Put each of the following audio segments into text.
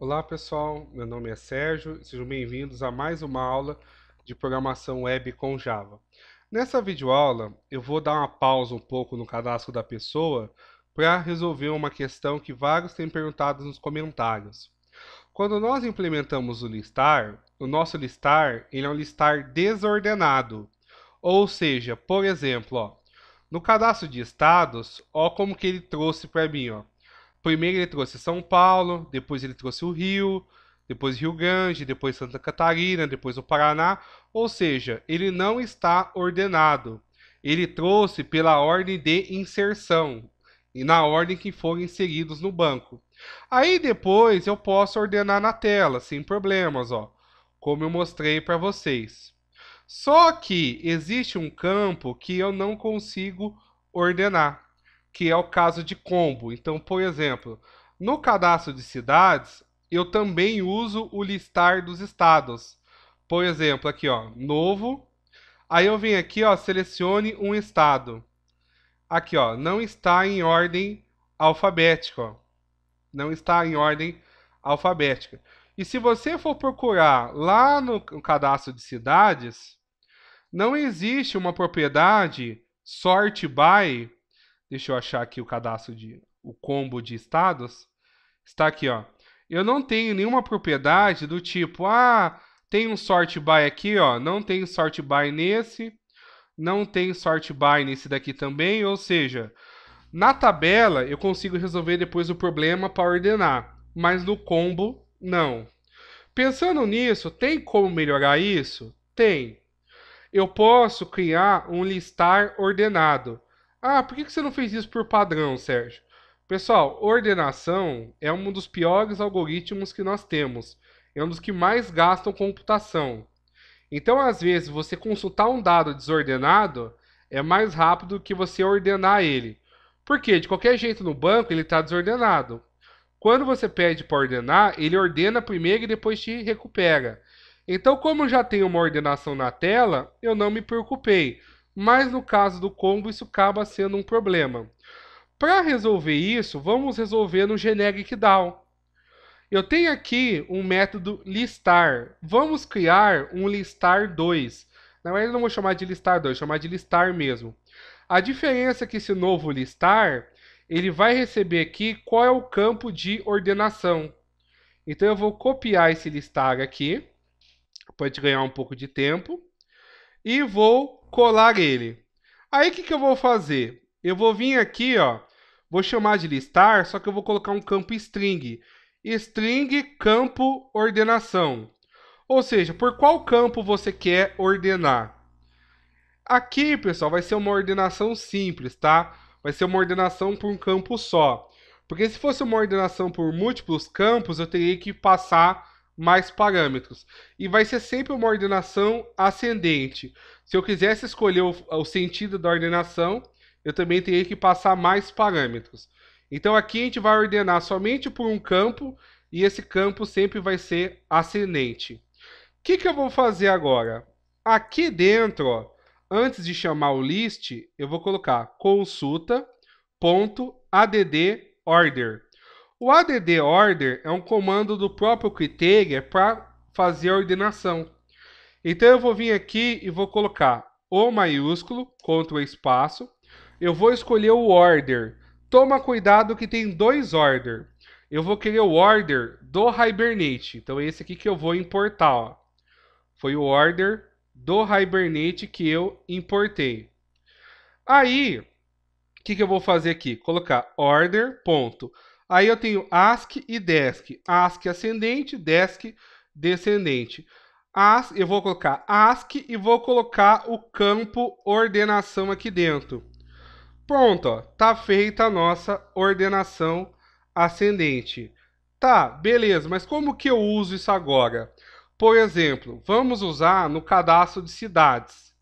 Olá pessoal, meu nome é Sérgio, sejam bem-vindos a mais uma aula de programação web com Java. Nessa videoaula eu vou dar uma pausa um pouco no cadastro da pessoa para resolver uma questão que vários têm perguntado nos comentários. Quando nós implementamos o listar, o nosso listar ele é um listar desordenado. Ou seja, por exemplo, ó, no cadastro de estados, ó como que ele trouxe para mim, ó, Primeiro ele trouxe São Paulo, depois ele trouxe o Rio, depois Rio Grande, depois Santa Catarina, depois o Paraná. Ou seja, ele não está ordenado. Ele trouxe pela ordem de inserção e na ordem que foram inseridos no banco. Aí depois eu posso ordenar na tela, sem problemas, ó, como eu mostrei para vocês. Só que existe um campo que eu não consigo ordenar que é o caso de combo. Então, por exemplo, no cadastro de cidades, eu também uso o listar dos estados. Por exemplo, aqui, ó, novo. Aí eu venho aqui, ó, selecione um estado. Aqui, ó, não está em ordem alfabética, ó. Não está em ordem alfabética. E se você for procurar lá no cadastro de cidades, não existe uma propriedade sort by Deixa eu achar aqui o cadastro de o combo de estados. Está aqui, ó. Eu não tenho nenhuma propriedade do tipo, ah, tem um sort by aqui, ó, não tem sort by nesse, não tem sort by nesse daqui também, ou seja, na tabela eu consigo resolver depois o problema para ordenar, mas no combo não. Pensando nisso, tem como melhorar isso? Tem. Eu posso criar um listar ordenado. Ah, por que você não fez isso por padrão, Sérgio? Pessoal, ordenação é um dos piores algoritmos que nós temos. É um dos que mais gastam computação. Então, às vezes, você consultar um dado desordenado é mais rápido que você ordenar ele. Porque, de qualquer jeito, no banco ele está desordenado. Quando você pede para ordenar, ele ordena primeiro e depois te recupera. Então, como já tem uma ordenação na tela, eu não me preocupei mas no caso do combo isso acaba sendo um problema. Para resolver isso, vamos resolver no generic DAO. Eu tenho aqui um método listar. Vamos criar um listar 2. Na verdade, não vou chamar de listar 2, chamar de listar mesmo. A diferença é que esse novo listar, ele vai receber aqui qual é o campo de ordenação. Então eu vou copiar esse listar aqui, pode ganhar um pouco de tempo, e vou colar ele. Aí o que, que eu vou fazer? Eu vou vir aqui, ó, vou chamar de listar, só que eu vou colocar um campo string. String campo ordenação. Ou seja, por qual campo você quer ordenar. Aqui, pessoal, vai ser uma ordenação simples, tá? Vai ser uma ordenação por um campo só. Porque se fosse uma ordenação por múltiplos campos, eu teria que passar mais parâmetros. E vai ser sempre uma ordenação ascendente. Se eu quisesse escolher o, o sentido da ordenação, eu também teria que passar mais parâmetros. Então aqui a gente vai ordenar somente por um campo e esse campo sempre vai ser ascendente. O que, que eu vou fazer agora? Aqui dentro, ó, antes de chamar o list, eu vou colocar consulta.addorder. order. O add order é um comando do próprio Criteria para fazer a ordenação. Então eu vou vir aqui e vou colocar o maiúsculo, o espaço. Eu vou escolher o order. Toma cuidado que tem dois order. Eu vou querer o order do Hibernate. Então é esse aqui que eu vou importar. Ó. Foi o order do Hibernate que eu importei. Aí, o que, que eu vou fazer aqui? Colocar order. Ponto. Aí eu tenho ASC e DESC. ASC ascendente, DESC descendente. As, eu vou colocar ASC e vou colocar o campo ordenação aqui dentro. Pronto, ó, tá feita a nossa ordenação ascendente. Tá, beleza, mas como que eu uso isso agora? Por exemplo, vamos usar no cadastro de cidades.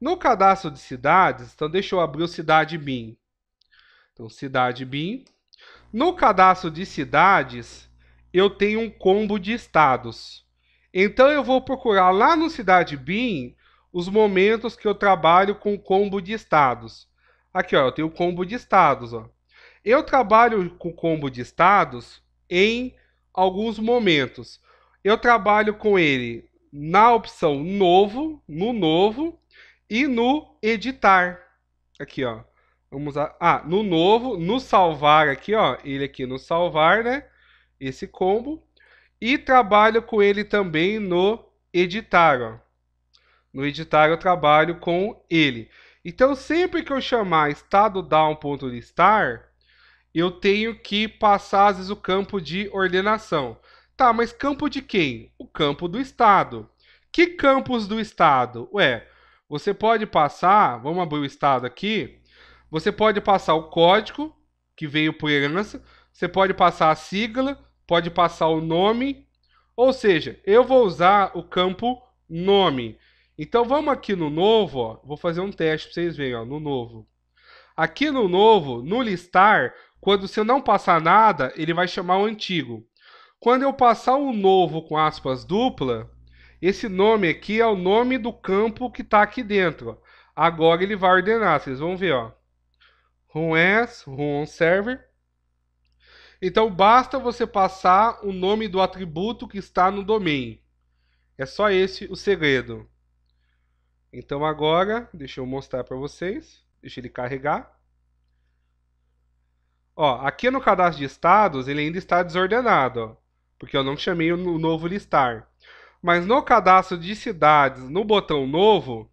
No cadastro de cidades, então deixa eu abrir o cidade BIM. Então, cidade BIM. No cadastro de cidades, eu tenho um combo de estados. Então eu vou procurar lá no Cidade BIM os momentos que eu trabalho com combo de estados. Aqui, ó, eu tenho o combo de estados, ó. Eu trabalho com combo de estados em alguns momentos. Eu trabalho com ele na opção novo, no novo e no editar. Aqui, ó. Vamos lá. Ah, no novo, no salvar aqui, ó. Ele aqui no salvar, né? Esse combo. E trabalho com ele também no editar, ó. No editar eu trabalho com ele. Então, sempre que eu chamar estado down.listar, eu tenho que passar, às vezes, o campo de ordenação. Tá, mas campo de quem? O campo do estado. Que campos do estado? Ué, você pode passar, vamos abrir o estado aqui, você pode passar o código que veio por herança, você pode passar a sigla, pode passar o nome, ou seja, eu vou usar o campo nome. Então vamos aqui no novo, ó, vou fazer um teste para vocês verem, ó, no novo. Aqui no novo, no listar, quando você não passar nada, ele vai chamar o antigo. Quando eu passar o novo com aspas dupla, esse nome aqui é o nome do campo que está aqui dentro. Ó. Agora ele vai ordenar, vocês vão ver, ó. ROM S, ROM Server. Então basta você passar o nome do atributo que está no domain. É só esse o segredo. Então agora, deixa eu mostrar para vocês. Deixa ele carregar. Ó, aqui no cadastro de estados ele ainda está desordenado, ó, porque eu não chamei o novo listar. Mas no cadastro de cidades, no botão novo,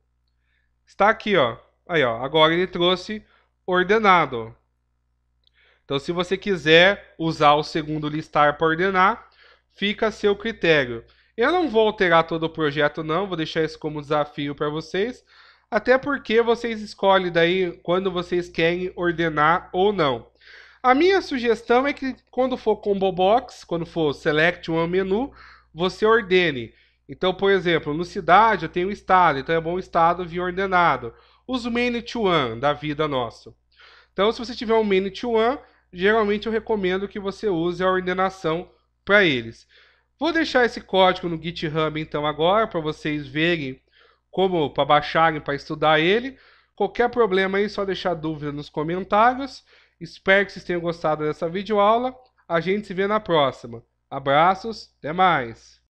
está aqui, ó. Aí, ó, agora ele trouxe ordenado. Então, se você quiser usar o segundo listar para ordenar, fica a seu critério. Eu não vou alterar todo o projeto, não, vou deixar isso como desafio para vocês, até porque vocês escolhem daí quando vocês querem ordenar ou não. A minha sugestão é que quando for combo box, quando for select um menu, você ordene. Então, por exemplo, no cidade eu tenho estado, então é bom estado vir ordenado os many to one da vida nossa. Então, se você tiver um many to one, geralmente eu recomendo que você use a ordenação para eles. Vou deixar esse código no GitHub então agora para vocês verem como para baixarem, para estudar ele. Qualquer problema aí, só deixar dúvida nos comentários. Espero que vocês tenham gostado dessa videoaula. A gente se vê na próxima. Abraços, até mais!